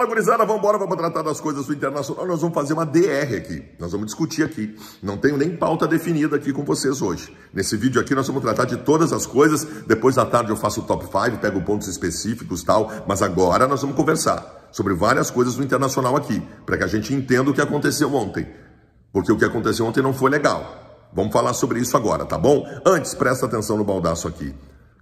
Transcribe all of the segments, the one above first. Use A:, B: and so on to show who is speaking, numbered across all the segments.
A: Fala, gurizada, vamos embora, vamos tratar das coisas do internacional. Nós vamos fazer uma DR aqui, nós vamos discutir aqui. Não tenho nem pauta definida aqui com vocês hoje. Nesse vídeo aqui nós vamos tratar de todas as coisas. Depois da tarde eu faço o top 5, pego pontos específicos tal. Mas agora nós vamos conversar sobre várias coisas do internacional aqui, para que a gente entenda o que aconteceu ontem. Porque o que aconteceu ontem não foi legal. Vamos falar sobre isso agora, tá bom? Antes, presta atenção no baldaço aqui.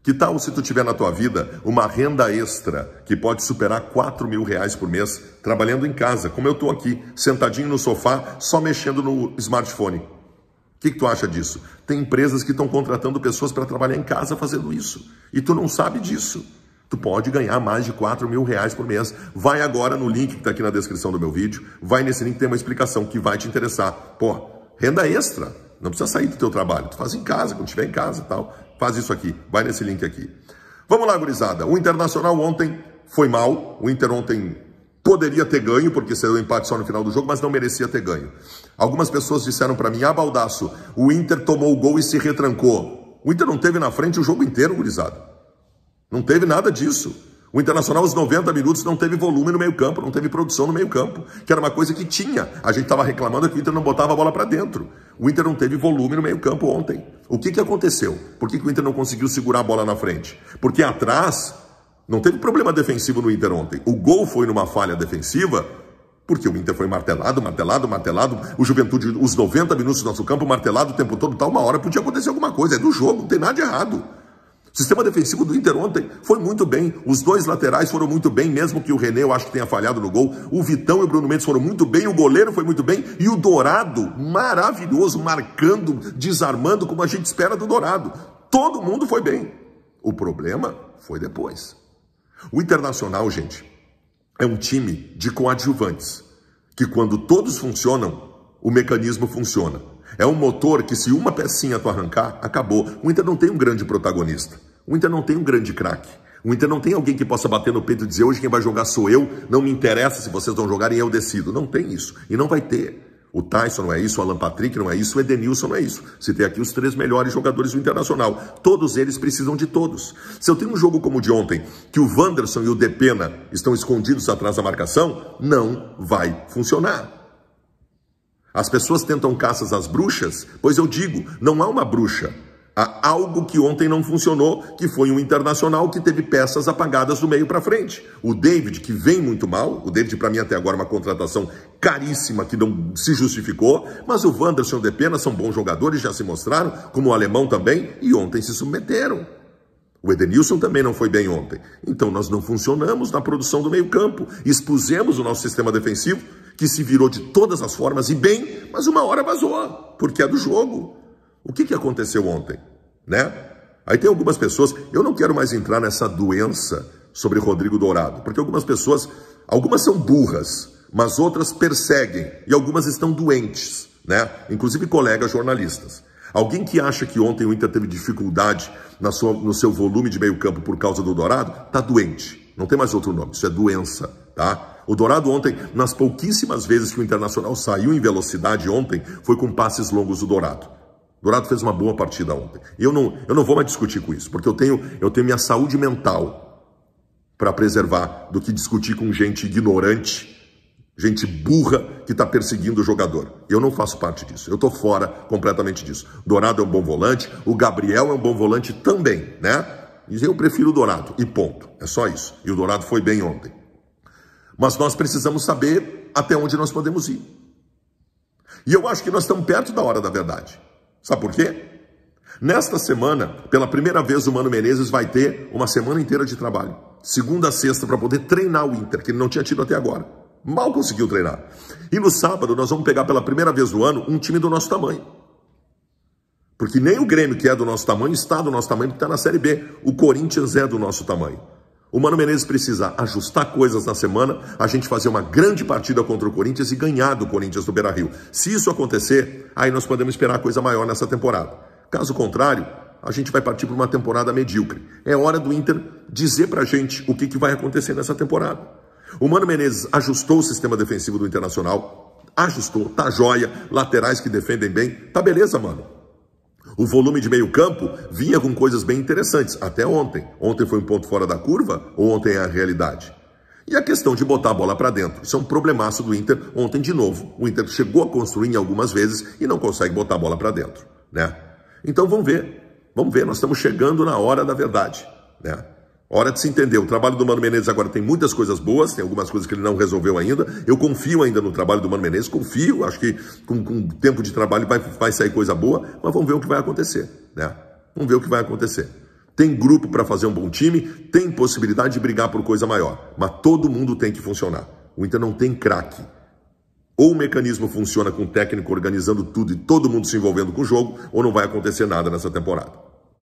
A: Que tal se tu tiver na tua vida uma renda extra que pode superar 4 mil reais por mês trabalhando em casa, como eu estou aqui, sentadinho no sofá, só mexendo no smartphone? O que, que, tu acha disso? Tem empresas que estão contratando pessoas para trabalhar em casa fazendo isso. E tu não sabe disso. Tu pode ganhar mais de 4 mil reais por mês. Vai agora no link que está aqui na descrição do meu vídeo. Vai nesse link, tem uma explicação que vai te interessar. Pô, renda extra. Não precisa sair do teu trabalho. Tu faz em casa, quando estiver em casa e tal. Faz isso aqui, vai nesse link aqui. Vamos lá, gurizada. O Internacional ontem foi mal. O Inter ontem poderia ter ganho, porque saiu um empate só no final do jogo, mas não merecia ter ganho. Algumas pessoas disseram para mim, ah, baldaço, o Inter tomou o gol e se retrancou. O Inter não teve na frente o jogo inteiro, gurizada. Não teve nada disso. O Internacional, os 90 minutos, não teve volume no meio campo, não teve produção no meio campo, que era uma coisa que tinha. A gente estava reclamando que o Inter não botava a bola para dentro. O Inter não teve volume no meio-campo ontem. O que, que aconteceu? Por que, que o Inter não conseguiu segurar a bola na frente? Porque atrás não teve problema defensivo no Inter ontem. O gol foi numa falha defensiva porque o Inter foi martelado, martelado, martelado. O Juventude, os 90 minutos do nosso campo, martelado o tempo todo, tal. Tá uma hora podia acontecer alguma coisa. É do jogo, não tem nada de errado sistema defensivo do Inter ontem foi muito bem. Os dois laterais foram muito bem, mesmo que o René eu acho que tenha falhado no gol. O Vitão e o Bruno Mendes foram muito bem, o goleiro foi muito bem e o Dourado, maravilhoso, marcando, desarmando como a gente espera do Dourado. Todo mundo foi bem. O problema foi depois. O Internacional, gente, é um time de coadjuvantes que quando todos funcionam, o mecanismo funciona. É um motor que se uma pecinha tu arrancar, acabou. O Inter não tem um grande protagonista. O Inter não tem um grande craque. O Inter não tem alguém que possa bater no peito e dizer hoje quem vai jogar sou eu, não me interessa se vocês vão jogarem, eu decido. Não tem isso. E não vai ter. O Tyson não é isso, o Alan Patrick não é isso, o Edenilson não é isso. Se tem aqui os três melhores jogadores do Internacional. Todos eles precisam de todos. Se eu tenho um jogo como o de ontem, que o Wanderson e o Depena estão escondidos atrás da marcação, não vai funcionar. As pessoas tentam caças às bruxas, pois eu digo, não há uma bruxa. Há algo que ontem não funcionou, que foi um internacional que teve peças apagadas do meio para frente. O David, que vem muito mal, o David para mim até agora é uma contratação caríssima que não se justificou, mas o Wanderson e o Depena são bons jogadores, já se mostraram, como o alemão também, e ontem se submeteram. O Edenilson também não foi bem ontem. Então nós não funcionamos na produção do meio-campo. Expusemos o nosso sistema defensivo, que se virou de todas as formas e bem, mas uma hora vazou, porque é do jogo. O que, que aconteceu ontem? Né? Aí tem algumas pessoas, eu não quero mais entrar nessa doença sobre Rodrigo Dourado, porque algumas pessoas, algumas são burras, mas outras perseguem e algumas estão doentes, né? Inclusive colegas jornalistas. Alguém que acha que ontem o Inter teve dificuldade na sua, no seu volume de meio-campo por causa do Dourado, está doente. Não tem mais outro nome, isso é doença, tá? O Dourado ontem, nas pouquíssimas vezes que o Internacional saiu em velocidade ontem, foi com passes longos do Dourado. Dourado fez uma boa partida ontem. Eu não, eu não vou mais discutir com isso, porque eu tenho, eu tenho minha saúde mental para preservar do que discutir com gente ignorante, gente burra que está perseguindo o jogador. Eu não faço parte disso. Eu estou fora completamente disso. Dourado é um bom volante, o Gabriel é um bom volante também, né? eu prefiro o Dourado, e ponto. É só isso. E o Dourado foi bem ontem. Mas nós precisamos saber até onde nós podemos ir. E eu acho que nós estamos perto da hora da verdade. Sabe por quê? Nesta semana, pela primeira vez, o Mano Menezes vai ter uma semana inteira de trabalho. Segunda a sexta, para poder treinar o Inter, que ele não tinha tido até agora. Mal conseguiu treinar. E no sábado, nós vamos pegar pela primeira vez do ano um time do nosso tamanho. Porque nem o Grêmio, que é do nosso tamanho, está do nosso tamanho, porque está na Série B. O Corinthians é do nosso tamanho. O Mano Menezes precisa ajustar coisas na semana, a gente fazer uma grande partida contra o Corinthians e ganhar do Corinthians do Beira-Rio. Se isso acontecer, aí nós podemos esperar coisa maior nessa temporada. Caso contrário, a gente vai partir para uma temporada medíocre. É hora do Inter dizer para a gente o que, que vai acontecer nessa temporada. O Mano Menezes ajustou o sistema defensivo do Internacional, ajustou, tá joia, laterais que defendem bem, tá beleza, mano. O volume de meio campo vinha com coisas bem interessantes, até ontem. Ontem foi um ponto fora da curva ou ontem é a realidade? E a questão de botar a bola para dentro. Isso é um problemaço do Inter ontem de novo. O Inter chegou a construir em algumas vezes e não consegue botar a bola para dentro, né? Então vamos ver. Vamos ver, nós estamos chegando na hora da verdade, né? Hora de se entender. O trabalho do Mano Menezes agora tem muitas coisas boas, tem algumas coisas que ele não resolveu ainda. Eu confio ainda no trabalho do Mano Menezes, confio, acho que com, com tempo de trabalho vai, vai sair coisa boa, mas vamos ver o que vai acontecer. Né? Vamos ver o que vai acontecer. Tem grupo para fazer um bom time, tem possibilidade de brigar por coisa maior, mas todo mundo tem que funcionar. O Inter não tem craque. Ou o mecanismo funciona com o técnico organizando tudo e todo mundo se envolvendo com o jogo, ou não vai acontecer nada nessa temporada.